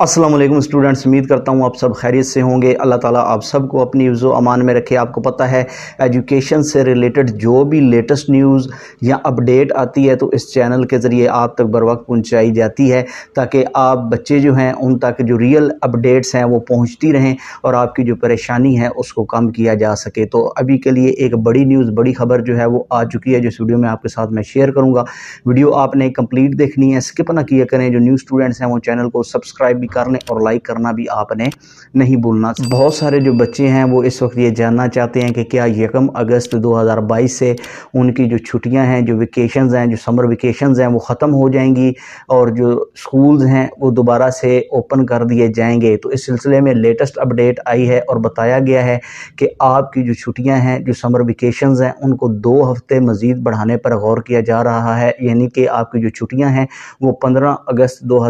Aslam students उम्मीद करता हूँ आप सब खैरियत से होंगे अल्लाह ताला आप सबको अपनी हिफ्ज़ो अमान में रखे आपको पता है एजुकेशन से रिलेटेड जो भी लेटेस्ट न्यूज़ या अपडेट आती है तो इस चैनल के ज़रिए आप तक बर वक्त पहुँचाई जाती है ताकि आप बच्चे जो हैं उन तक जो रियल अपडेट्स हैं वो पहुँचती रहें और आपकी जो परेशानी है उसको कम किया जा सके तो अभी के लिए एक बड़ी न्यूज़ बड़ी खबर जो है वो आ चुकी है जो वीडियो में आपके साथ मैं शेयर करूँगा वीडियो आपने कम्प्लीट देखनी है स्किप ना किया करें जो न्यू स्टूडेंट्स हैं वो चैनल को सब्सक्राइब भी करने और लाइक करना भी आपने नहीं भूलना बहुत सारे जो बच्चे हैं वो इस वक्त ये जानना चाहते हैं कि क्या यकम अगस्त 2022 से उनकी जो छुट्टियां हैं जो वेकेशन हैं जो समर वेकेशन हैं वो ख़त्म हो जाएंगी और जो स्कूल्स हैं वो दोबारा से ओपन कर दिए जाएंगे तो इस सिलसिले में लेटेस्ट अपडेट आई है और बताया गया है कि आपकी जो छुट्टियाँ हैं जो समर वेकेशन हैं उनको दो हफ्ते मज़ीद बढ़ाने पर गौर किया जा रहा है यानी कि आपकी जो छुट्टियाँ हैं वो पंद्रह अगस्त दो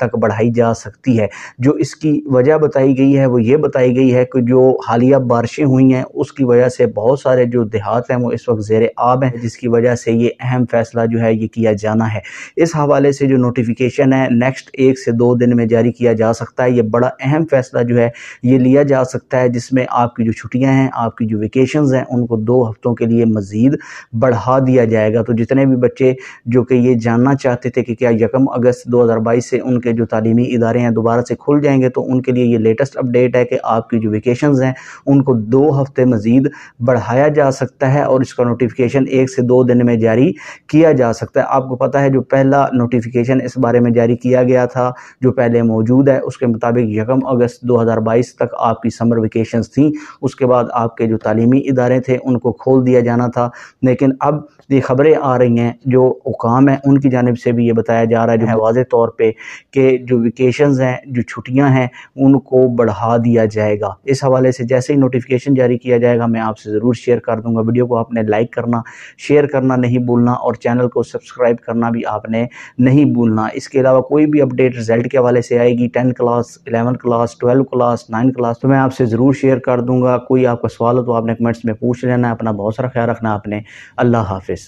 तक बढ़ाई जा सकती सकती है जो इसकी वजह बताई गई है वो ये बताई गई है कि जो हालिया बारिशें हुई हैं उसकी वजह से बहुत सारे जो देहात हैं वो इस वक्त जेर आब हैं जिसकी वजह से ये अहम फैसला जो है ये किया जाना है इस हवाले से जो नोटिफिकेशन है नेक्स्ट एक से दो दिन में जारी किया जा सकता है ये बड़ा अहम फैसला जो है ये लिया जा सकता है जिसमें आपकी जो छुट्टियाँ हैं आपकी जो वेकेशन हैं उनको दो हफ्तों के लिए मज़ीद बढ़ा दिया जाएगा तो जितने भी बच्चे जो कि ये जानना चाहते थे कि क्या यकम अगस्त दो हज़ार बाईस से उनके जो तलीमी इदारे हैं दोबारा से खुल जाएंगे तो उनके लिए ये लेटेस्ट अपडेट है कि आपकी जो वेकेशन हैं उनको दो हफ्ते मज़ीद बढ़ाया जा सकता है और इसका नोटिफिकेशन एक से दो दिन में जारी किया जा सकता है आपको पता है जो पहला नोटिफिकेशन इस बारे में जारी किया गया था जो पहले मौजूद है उसके मुताबिक यकम अगस्त 2022 तक आपकी समर वेकेशन थी उसके बाद आपके जो तालीमी इदारे थे उनको खोल दिया जाना था लेकिन अब ये खबरें आ रही हैं जो उकाम है उनकी जानब से भी ये बताया जा रहा है जो वाज तौर पर कि जो वेकेशन वेकेशंस हैं जो छुट्टियां हैं उनको बढ़ा दिया जाएगा इस हवाले से जैसे ही नोटिफिकेशन जारी किया जाएगा मैं आपसे ज़रूर शेयर कर दूंगा वीडियो को आपने लाइक करना शेयर करना नहीं भूलना और चैनल को सब्सक्राइब करना भी आपने नहीं भूलना इसके अलावा कोई भी अपडेट रिजल्ट के हवाले से आएगी tenth class eleven class twelve class nine class तो मैं आपसे ज़रूर शेयर कर दूंगा कोई आपका सवाल हो तो आपने कमेंट्स में पूछ लेना अपना बहुत सारा ख्याल रखना आपने अल्लाह हाफिज़